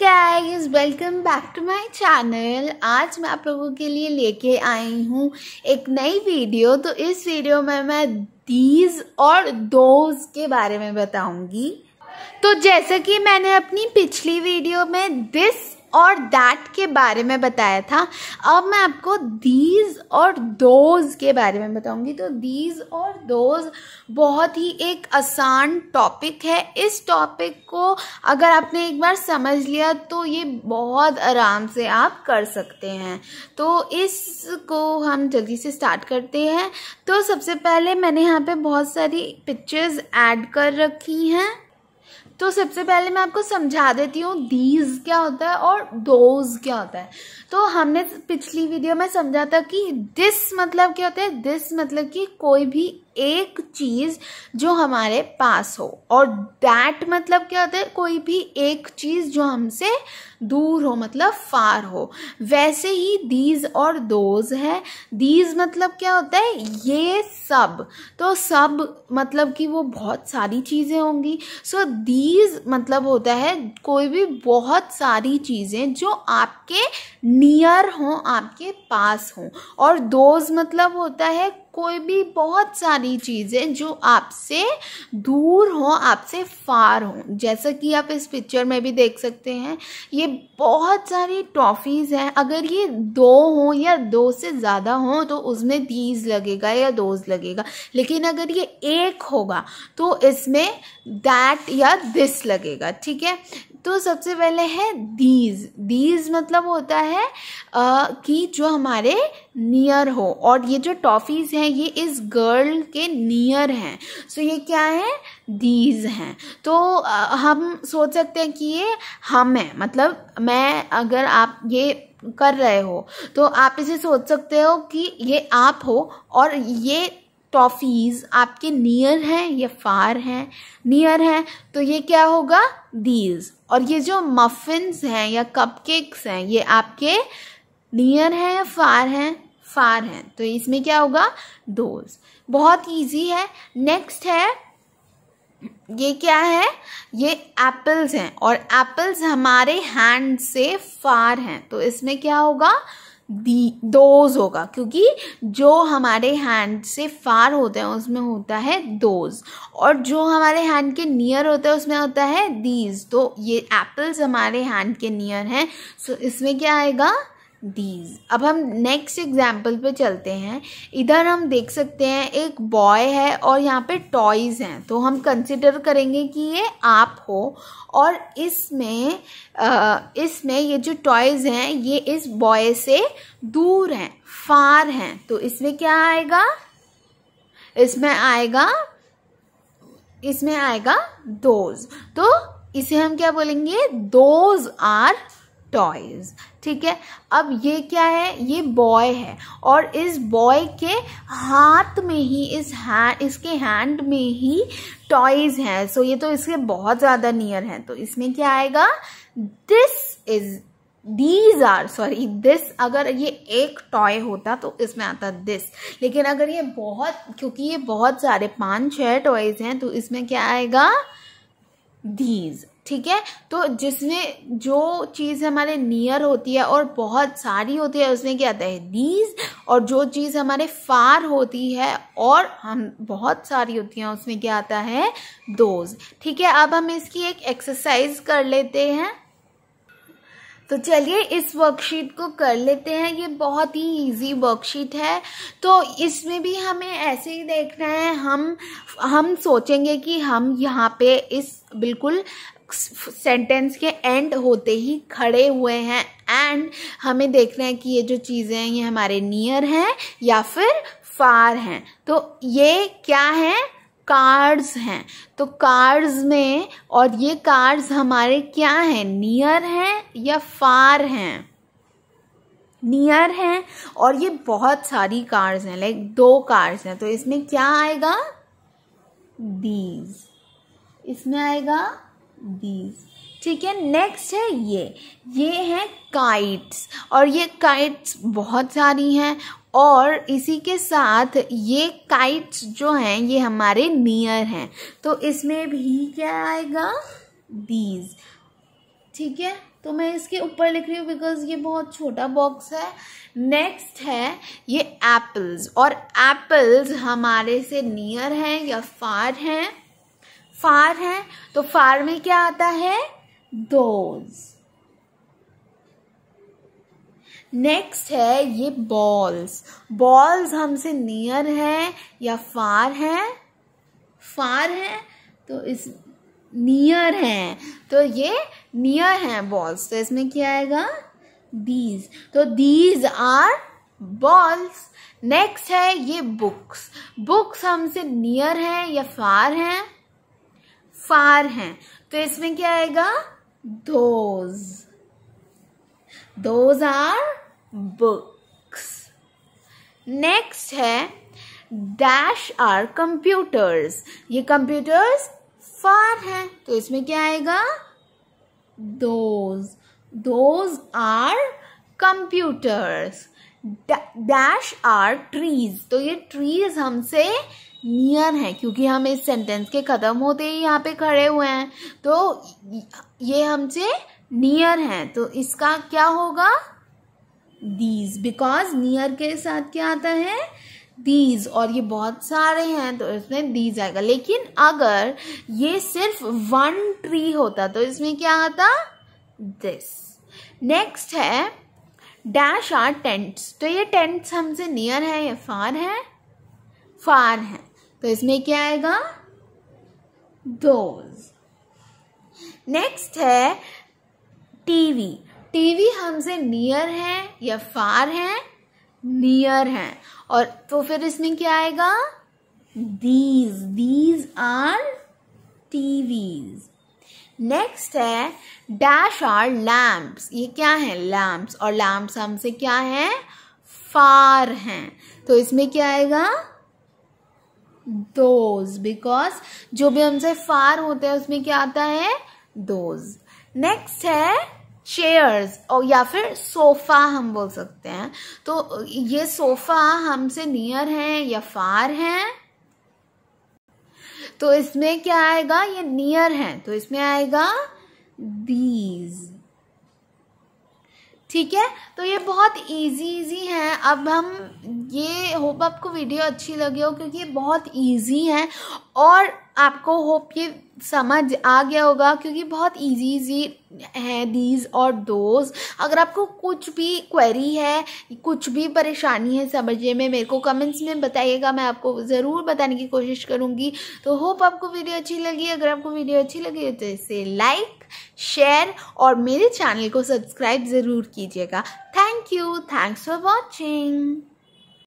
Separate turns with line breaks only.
guys welcome back to my channel आज मैं आप लोगों के लिए लेके आई हूँ एक नई वीडियो तो इस वीडियो में मैं दीज और दोज के बारे में बताऊंगी तो जैसा कि मैंने अपनी पिछली वीडियो में दिस और दैट के बारे में बताया था अब मैं आपको दीज और दोज के बारे में बताऊंगी तो दीज और दोज बहुत ही एक आसान टॉपिक है इस टॉपिक को अगर आपने एक बार समझ लिया तो ये बहुत आराम से आप कर सकते हैं तो इसको हम जल्दी से स्टार्ट करते हैं तो सबसे पहले मैंने यहाँ पे बहुत सारी पिक्चर्स ऐड कर रखी हैं तो सबसे पहले मैं आपको समझा देती हूँ दीज क्या होता है और दोज क्या होता है तो हमने पिछली वीडियो में समझा था कि दिस मतलब क्या होता है दिस मतलब कि कोई भी एक चीज़ जो हमारे पास हो और दैट मतलब क्या होता है कोई भी एक चीज़ जो हमसे दूर हो मतलब फार हो वैसे ही दीज और दोज है दीज मतलब क्या होता है ये सब तो सब मतलब कि वो बहुत सारी चीज़ें होंगी सो दीज मतलब होता है कोई भी बहुत सारी चीज़ें जो आपके नियर हों आपके पास हों और दोज मतलब होता है कोई भी बहुत सारी चीज़ें जो आपसे दूर हो आपसे फार हो जैसा कि आप इस पिक्चर में भी देख सकते हैं ये बहुत सारी टॉफ़ीज़ हैं अगर ये दो हो या दो से ज़्यादा हो तो उसमें दीज लगेगा या दोज लगेगा लेकिन अगर ये एक होगा तो इसमें दैट या दिस लगेगा ठीक है तो सबसे पहले है दीज दीज मतलब होता है कि जो हमारे नियर हो और ये जो टॉफ़ीज़ हैं ये इस गर्ल के नियर हैं सो ये क्या है दीज हैं तो हम सोच सकते हैं कि ये हम हैं मतलब मैं अगर आप ये कर रहे हो तो आप इसे सोच सकते हो कि ये आप हो और ये टॉफ़ीज़ आपके नियर हैं या फार हैं नियर हैं तो ये क्या होगा दीज और ये जो मफिन्स हैं या कपकेक्स हैं ये आपके नियर है या फार है फार है तो इसमें क्या होगा दोज बहुत ईजी है नेक्स्ट है ये क्या है ये एप्पल्स हैं और एप्पल्स हमारे हैंड से फार हैं तो इसमें क्या होगा दी दोज होगा क्योंकि जो हमारे हैंड से फार होते हैं उसमें होता है दोज और जो हमारे हैंड के नियर होते हैं उसमें होता है दीज तो ये एप्पल्स हमारे हैंड के नियर हैं सो इसमें क्या आएगा दीज अब हम नेक्स्ट एग्जाम्पल पे चलते हैं इधर हम देख सकते हैं एक बॉय है और यहाँ पे टॉयज़ हैं तो हम कंसिडर करेंगे कि ये आप हो और इसमें इसमें ये जो टॉयज़ हैं ये इस बॉय से दूर हैं फार हैं तो इसमें क्या आएगा इसमें आएगा इसमें आएगा दोज तो इसे हम क्या बोलेंगे दोज आर टॉयज ठीक है अब ये क्या है ये बॉय है और इस बॉय के हाथ में ही इस हैंड इसके हैंड में ही टॉयज हैं सो ये तो इसके बहुत ज़्यादा नियर हैं तो इसमें क्या आएगा this is these are sorry this अगर ये एक टॉय होता तो इसमें आता दिस लेकिन अगर ये बहुत क्योंकि ये बहुत सारे पाँच छह टॉयज हैं तो इसमें क्या आएगा दीज ठीक है तो जिसमें जो चीज़ हमारे नियर होती है और बहुत सारी होती है उसमें क्या आता है दीज और जो चीज़ हमारे फार होती है और हम बहुत सारी होती हैं उसमें क्या आता है दोज ठीक है अब हम इसकी एक एक्सरसाइज कर लेते हैं तो चलिए इस वर्कशीट को कर लेते हैं ये बहुत ही इजी वर्कशीट है तो इसमें भी हमें ऐसे ही देखना है हम हम सोचेंगे कि हम यहाँ पे इस बिल्कुल सेंटेंस के एंड होते ही खड़े हुए हैं एंड हमें देखना है कि ये जो चीज़ें हैं ये हमारे नियर हैं या फिर फार हैं तो ये क्या है कार्ड्स हैं तो कार्ड्स में और ये कार्ड्स हमारे क्या हैं नियर हैं या फार हैं नियर हैं और ये बहुत सारी कार्ड्स हैं लाइक दो कार्ड्स हैं तो इसमें क्या आएगा दीज इसमें आएगा दीज ठीक है नेक्स्ट है ये ये है काइट्स और ये काइट्स बहुत सारी हैं और इसी के साथ ये काइट्स जो हैं ये हमारे नियर हैं तो इसमें भी क्या आएगा दीज ठीक है तो मैं इसके ऊपर लिख रही हूँ बिकॉज ये बहुत छोटा बॉक्स है नेक्स्ट है ये एप्पल्स और एप्पल्स हमारे से नियर हैं या फार हैं फार है तो फार में क्या आता है दोज नेक्स्ट है ये बॉल्स बॉल्स हमसे नियर है या फार है फार है तो इस नियर है तो ये नियर है बॉल्स तो इसमें क्या आएगा दीज तो दीज आर बॉल्स नेक्स्ट है ये बुक्स बुक्स हमसे नियर है या फार है फार हैं तो इसमें क्या आएगा those those are books next है डैश आर कंप्यूटर्स ये कंप्यूटर्स फार हैं तो इसमें क्या आएगा those those are computers dash are trees तो ये ट्रीज हमसे नियर हैं क्योंकि हम इस सेंटेंस के ख़त्म होते ही यहाँ पे खड़े हुए हैं तो ये हमसे नियर हैं तो इसका क्या होगा दीज बिकॉज नियर के साथ क्या आता है दीज और ये बहुत सारे हैं तो इसमें दीज आएगा लेकिन अगर ये सिर्फ वन ट्री होता तो इसमें क्या आता दिस नेक्स्ट है डैश आर टेंट्स तो ये टेंट्स हमसे नियर है ये फार है फार है तो इसमें क्या आएगा दोज नेक्स्ट है टीवी टीवी हमसे नियर है या फार है नियर है और तो फिर इसमें क्या आएगा these these are TVs next है डैश आर लैम्प्स ये क्या है लैम्प्स और लैम्प्स हमसे क्या है फार हैं तो इसमें क्या आएगा दोज बिकॉज जो भी हमसे फार होते हैं उसमें क्या आता है दोज नेक्स्ट है चेयर्स और या फिर सोफ़ा हम बोल सकते हैं तो ये सोफ़ा हमसे नियर है या फार है तो इसमें क्या आएगा ये नियर है तो इसमें आएगा दीज ठीक है तो ये बहुत इजी इजी है अब हम ये होप आपको वीडियो अच्छी लगी हो क्योंकि ये बहुत इजी है और आपको होप ये समझ आ गया होगा क्योंकि बहुत इजी इजी है दीज और दोज अगर आपको कुछ भी क्वेरी है कुछ भी परेशानी है समझने में मेरे को कमेंट्स में बताइएगा मैं आपको ज़रूर बताने की कोशिश करूँगी तो होप आपको वीडियो अच्छी लगी अगर आपको वीडियो अच्छी लगी तो इसे लाइक शेयर और मेरे चैनल को सब्सक्राइब ज़रूर कीजिएगा thank you thanks for watching